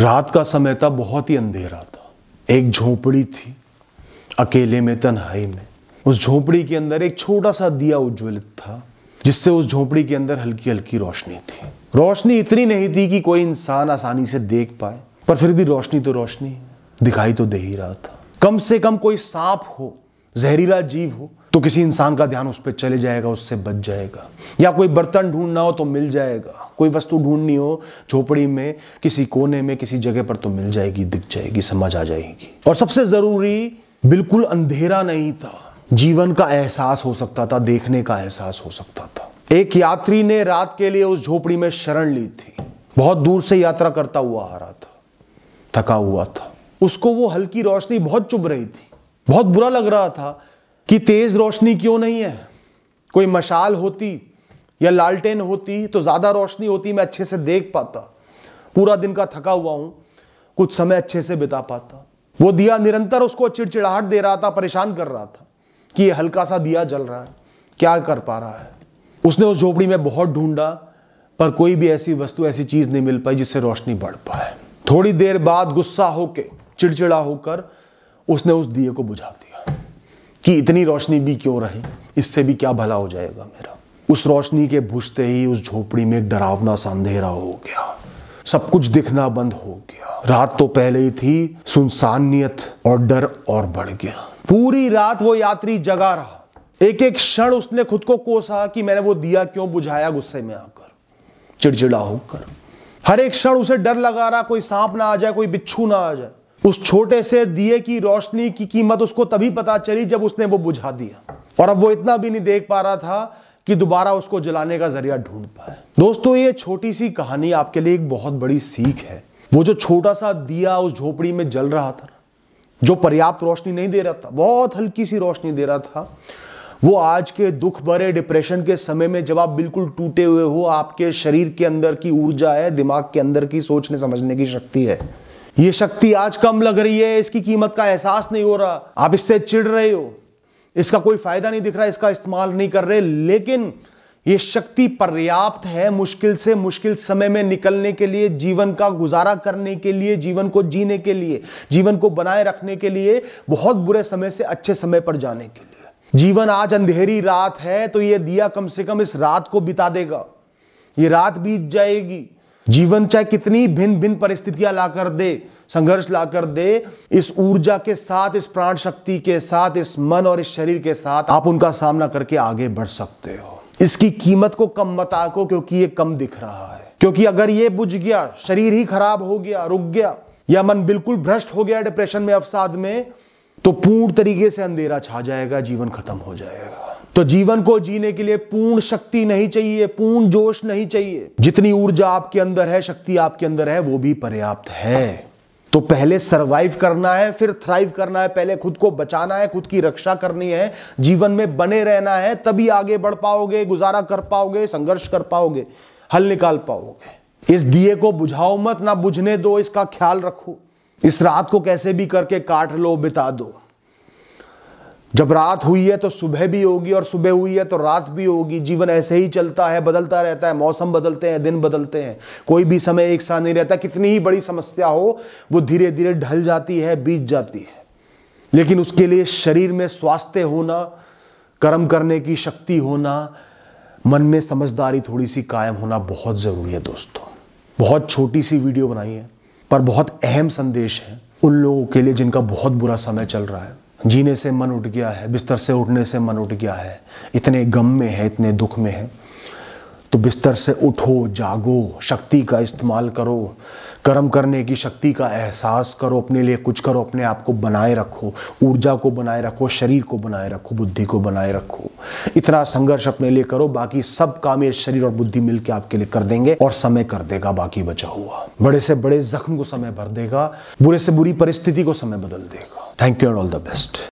रात का समय था बहुत ही अंधेरा था एक झोपड़ी थी अकेले में तन्हाई में उस झोपड़ी के अंदर एक छोटा सा दिया उज्ज्वलित था जिससे उस झोपड़ी के अंदर हल्की हल्की रोशनी थी रोशनी इतनी नहीं थी कि कोई इंसान आसानी से देख पाए पर फिर भी रोशनी तो रोशनी दिखाई तो दे ही रहा था कम से कम कोई सांप हो जहरीला जीव हो तो किसी इंसान का ध्यान उस पर चले जाएगा उससे बच जाएगा या कोई बर्तन ढूंढना हो तो मिल जाएगा कोई वस्तु ढूंढनी हो झोपड़ी में किसी कोने में किसी जगह पर तो मिल जाएगी दिख जाएगी समझ आ जाएगी और सबसे ज़रूरी बिल्कुल अंधेरा नहीं था जीवन का एहसास हो सकता था देखने का एहसास हो सकता था एक यात्री ने रात के लिए उस झोपड़ी में शरण ली थी बहुत दूर से यात्रा करता हुआ आ रहा था थका हुआ था उसको वो हल्की रोशनी बहुत चुभ रही थी बहुत बुरा लग रहा था कि तेज रोशनी क्यों नहीं है कोई मशाल होती या लालटेन होती तो ज़्यादा रोशनी होती मैं अच्छे से देख पाता पूरा दिन का थका हुआ हूं कुछ समय अच्छे से बिता पाता वो दिया निरंतर उसको चिड़चिड़ाहट दे रहा था परेशान कर रहा था कि ये हल्का सा दिया जल रहा है क्या कर पा रहा है उसने उस झोपड़ी में बहुत ढूंढा पर कोई भी ऐसी वस्तु ऐसी चीज़ नहीं मिल पाई जिससे रोशनी बढ़ पाए थोड़ी देर बाद गुस्सा होकर चिड़चिड़ा होकर उसने उस दिए को बुझा दिया कि इतनी रोशनी भी क्यों रहे इससे भी क्या भला हो जाएगा मेरा उस रोशनी के भुजते ही उस झोपड़ी में डरावना सा अंधेरा हो गया सब कुछ दिखना बंद हो गया रात तो पहले ही थी सुनसानियत और डर और बढ़ गया पूरी रात वो यात्री जगा रहा एक एक क्षण उसने खुद को कोसा कि मैंने वो दिया क्यों बुझाया गुस्से में आकर चिड़चिड़ा होकर हर एक क्षण उसे डर लगा रहा कोई सांप ना आ जाए कोई बिच्छू ना आ जाए उस छोटे से दिए की रोशनी की कीमत उसको तभी पता चली जब उसने वो बुझा दिया और अब वो इतना भी नहीं देख पा रहा था कि दोबारा उसको जलाने का जरिया ढूंढ पाए दोस्तों ये छोटी सी कहानी आपके लिए एक बहुत बड़ी सीख है वो जो छोटा सा दिया उस झोपड़ी में जल रहा था जो पर्याप्त रोशनी नहीं दे रहा था बहुत हल्की सी रोशनी दे रहा था वो आज के दुख भरे डिप्रेशन के समय में जब आप बिल्कुल टूटे हुए हो आपके शरीर के अंदर की ऊर्जा है दिमाग के अंदर की सोचने समझने की शक्ति है ये शक्ति आज कम लग रही है इसकी कीमत का एहसास नहीं हो रहा आप इससे चिढ़ रहे हो इसका कोई फायदा नहीं दिख रहा इसका इस्तेमाल नहीं कर रहे लेकिन ये शक्ति पर्याप्त है मुश्किल से मुश्किल समय में निकलने के लिए जीवन का गुजारा करने के लिए जीवन को जीने के लिए जीवन को बनाए रखने के लिए बहुत बुरे समय से अच्छे समय पर जाने के लिए जीवन आज अंधेरी रात है तो ये दिया कम से कम इस रात को बिता देगा ये रात बीत जाएगी जीवन चाहे कितनी भिन्न भिन्न परिस्थितियां लाकर दे संघर्ष लाकर दे इस ऊर्जा के साथ इस प्राण शक्ति के साथ इस मन और इस शरीर के साथ आप उनका सामना करके आगे बढ़ सकते हो इसकी कीमत को कम मत आको क्योंकि ये कम दिख रहा है क्योंकि अगर ये बुझ गया शरीर ही खराब हो गया रुक गया या मन बिल्कुल भ्रष्ट हो गया डिप्रेशन में अवसाद में तो पूर्ण तरीके से अंधेरा छा जाएगा जीवन खत्म हो जाएगा तो जीवन को जीने के लिए पूर्ण शक्ति नहीं चाहिए पूर्ण जोश नहीं चाहिए जितनी ऊर्जा आपके अंदर है शक्ति आपके अंदर है वो भी पर्याप्त है तो पहले सरवाइव करना है फिर थ्राइव करना है पहले खुद को बचाना है खुद की रक्षा करनी है जीवन में बने रहना है तभी आगे बढ़ पाओगे गुजारा कर पाओगे संघर्ष कर पाओगे हल निकाल पाओगे इस दिए को बुझाओ मत ना बुझने दो इसका ख्याल रखो इस रात को कैसे भी करके काट लो बिता दो जब रात हुई है तो सुबह भी होगी और सुबह हुई है तो रात भी होगी जीवन ऐसे ही चलता है बदलता रहता है मौसम बदलते हैं दिन बदलते हैं कोई भी समय एक साथ नहीं रहता कितनी ही बड़ी समस्या हो वो धीरे धीरे ढल जाती है बीत जाती है लेकिन उसके लिए शरीर में स्वास्थ्य होना कर्म करने की शक्ति होना मन में समझदारी थोड़ी सी कायम होना बहुत ज़रूरी है दोस्तों बहुत छोटी सी वीडियो बनाई है पर बहुत अहम संदेश है उन लोगों के लिए जिनका बहुत बुरा समय चल रहा है जीने से मन उठ गया है बिस्तर से उठने से मन उठ गया है इतने गम में है इतने दुख में है तो बिस्तर से उठो जागो शक्ति का इस्तेमाल करो कर्म करने की शक्ति का एहसास करो अपने लिए कुछ करो अपने आप को बनाए रखो ऊर्जा को बनाए रखो शरीर को बनाए रखो बुद्धि को बनाए रखो इतना संघर्ष अपने लिए करो बाकी सब काम ये शरीर और बुद्धि मिलकर आपके लिए कर देंगे और समय कर देगा बाकी बचा हुआ बड़े से बड़े जख्म को समय भर देगा बुरे से बुरी परिस्थिति को समय बदल देगा thank you and all the best